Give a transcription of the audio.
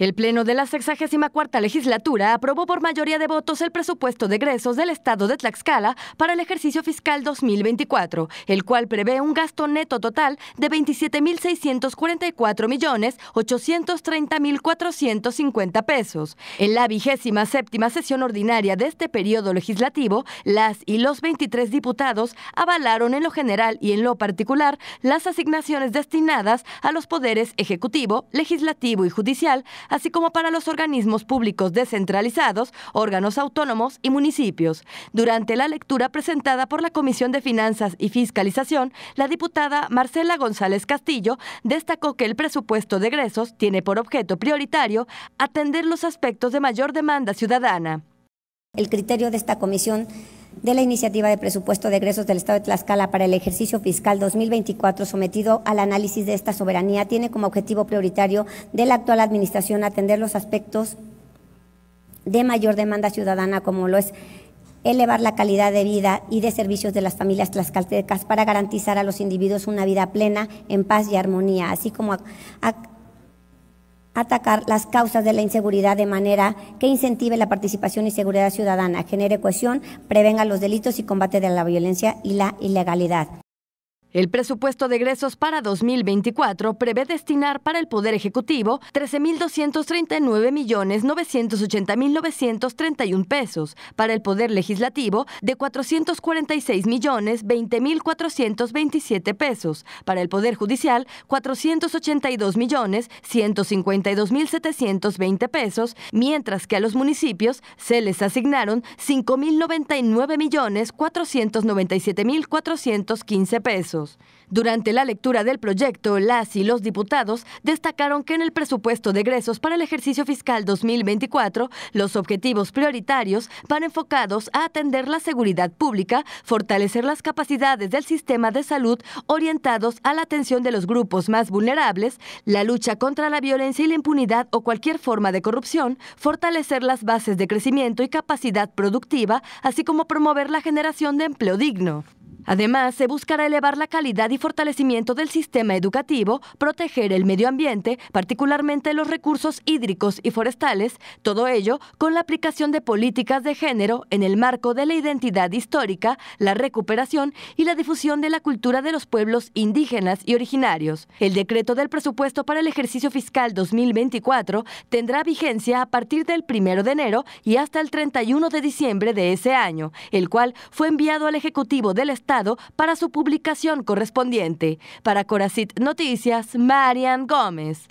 El Pleno de la 64 legislatura aprobó por mayoría de votos el presupuesto de egresos del Estado de Tlaxcala para el ejercicio fiscal 2024, el cual prevé un gasto neto total de 27.644.830.450 pesos. En la vigésima séptima sesión ordinaria de este periodo legislativo, las y los 23 diputados avalaron en lo general y en lo particular las asignaciones destinadas a los poderes ejecutivo, legislativo y judicial así como para los organismos públicos descentralizados, órganos autónomos y municipios. Durante la lectura presentada por la Comisión de Finanzas y Fiscalización, la diputada Marcela González Castillo destacó que el presupuesto de egresos tiene por objeto prioritario atender los aspectos de mayor demanda ciudadana. El criterio de esta comisión de la iniciativa de presupuesto de egresos del Estado de Tlaxcala para el ejercicio fiscal 2024 sometido al análisis de esta soberanía tiene como objetivo prioritario de la actual Administración atender los aspectos de mayor demanda ciudadana como lo es elevar la calidad de vida y de servicios de las familias tlaxcaltecas para garantizar a los individuos una vida plena, en paz y armonía, así como atacar las causas de la inseguridad de manera que incentive la participación y seguridad ciudadana, genere cohesión, prevenga los delitos y combate la violencia y la ilegalidad. El presupuesto de egresos para 2024 prevé destinar para el Poder Ejecutivo 13.239.980.931 pesos, para el Poder Legislativo de 446.020.427 pesos, para el Poder Judicial 482.152.720 pesos, mientras que a los municipios se les asignaron 5.099.497.415 pesos. Durante la lectura del proyecto, las y los diputados destacaron que en el presupuesto de egresos para el ejercicio fiscal 2024, los objetivos prioritarios van enfocados a atender la seguridad pública, fortalecer las capacidades del sistema de salud orientados a la atención de los grupos más vulnerables, la lucha contra la violencia y la impunidad o cualquier forma de corrupción, fortalecer las bases de crecimiento y capacidad productiva, así como promover la generación de empleo digno. Además, se buscará elevar la calidad y fortalecimiento del sistema educativo, proteger el medio ambiente, particularmente los recursos hídricos y forestales, todo ello con la aplicación de políticas de género en el marco de la identidad histórica, la recuperación y la difusión de la cultura de los pueblos indígenas y originarios. El decreto del presupuesto para el ejercicio fiscal 2024 tendrá vigencia a partir del 1 de enero y hasta el 31 de diciembre de ese año, el cual fue enviado al Ejecutivo del Estado para su publicación correspondiente. Para Coracit Noticias, Marian Gómez.